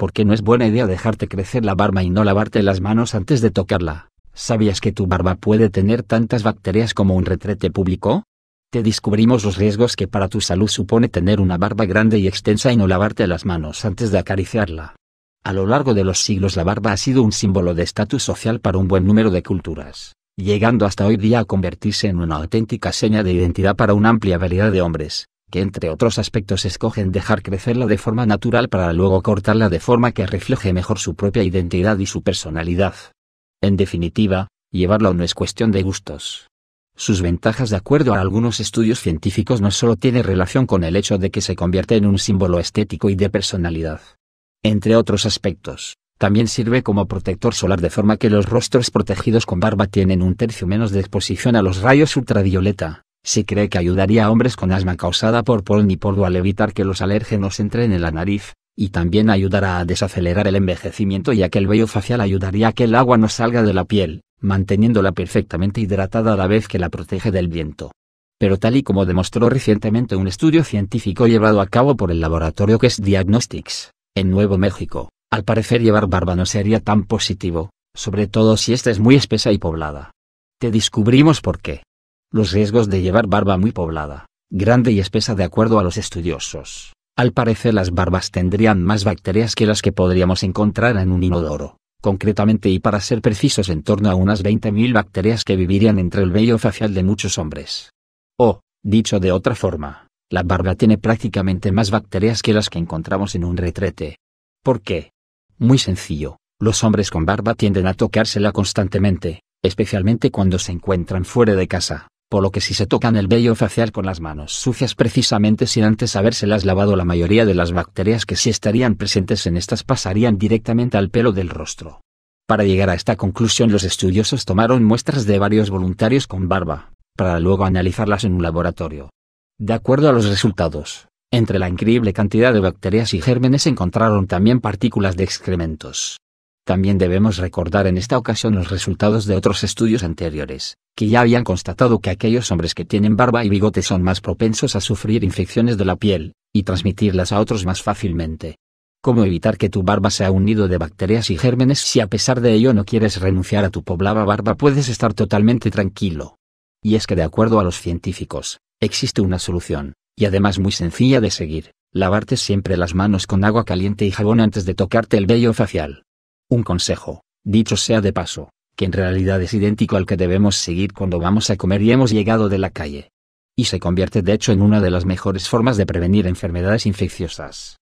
porque no es buena idea dejarte crecer la barba y no lavarte las manos antes de tocarla. ¿Sabías que tu barba puede tener tantas bacterias como un retrete público? Te descubrimos los riesgos que para tu salud supone tener una barba grande y extensa y no lavarte las manos antes de acariciarla. A lo largo de los siglos la barba ha sido un símbolo de estatus social para un buen número de culturas, llegando hasta hoy día a convertirse en una auténtica seña de identidad para una amplia variedad de hombres, que entre otros aspectos escogen dejar crecerla de forma natural para luego cortarla de forma que refleje mejor su propia identidad y su personalidad. En definitiva, llevarla no es cuestión de gustos. Sus ventajas de acuerdo a algunos estudios científicos no solo tiene relación con el hecho de que se convierte en un símbolo estético y de personalidad. Entre otros aspectos, también sirve como protector solar de forma que los rostros protegidos con barba tienen un tercio menos de exposición a los rayos ultravioleta. Se cree que ayudaría a hombres con asma causada por polen y polvo al evitar que los alérgenos entren en la nariz, y también ayudará a desacelerar el envejecimiento ya que el vello facial ayudaría a que el agua no salga de la piel, manteniéndola perfectamente hidratada a la vez que la protege del viento. Pero tal y como demostró recientemente un estudio científico llevado a cabo por el laboratorio que es Diagnostics, en Nuevo México, al parecer llevar barba no sería tan positivo, sobre todo si esta es muy espesa y poblada. Te descubrimos por qué los riesgos de llevar barba muy poblada, grande y espesa de acuerdo a los estudiosos. Al parecer las barbas tendrían más bacterias que las que podríamos encontrar en un inodoro, concretamente y para ser precisos en torno a unas 20.000 bacterias que vivirían entre el vello facial de muchos hombres. O, dicho de otra forma, la barba tiene prácticamente más bacterias que las que encontramos en un retrete. ¿Por qué? Muy sencillo, los hombres con barba tienden a tocársela constantemente, especialmente cuando se encuentran fuera de casa por lo que si se tocan el vello facial con las manos sucias precisamente sin antes habérselas lavado la mayoría de las bacterias que sí estarían presentes en estas pasarían directamente al pelo del rostro. Para llegar a esta conclusión los estudiosos tomaron muestras de varios voluntarios con barba, para luego analizarlas en un laboratorio. De acuerdo a los resultados, entre la increíble cantidad de bacterias y gérmenes encontraron también partículas de excrementos, también debemos recordar en esta ocasión los resultados de otros estudios anteriores, que ya habían constatado que aquellos hombres que tienen barba y bigote son más propensos a sufrir infecciones de la piel, y transmitirlas a otros más fácilmente. ¿Cómo evitar que tu barba sea un nido de bacterias y gérmenes si a pesar de ello no quieres renunciar a tu poblada barba? Puedes estar totalmente tranquilo. Y es que de acuerdo a los científicos, existe una solución, y además muy sencilla de seguir, lavarte siempre las manos con agua caliente y jabón antes de tocarte el vello facial. Un consejo, dicho sea de paso, que en realidad es idéntico al que debemos seguir cuando vamos a comer y hemos llegado de la calle. Y se convierte de hecho en una de las mejores formas de prevenir enfermedades infecciosas.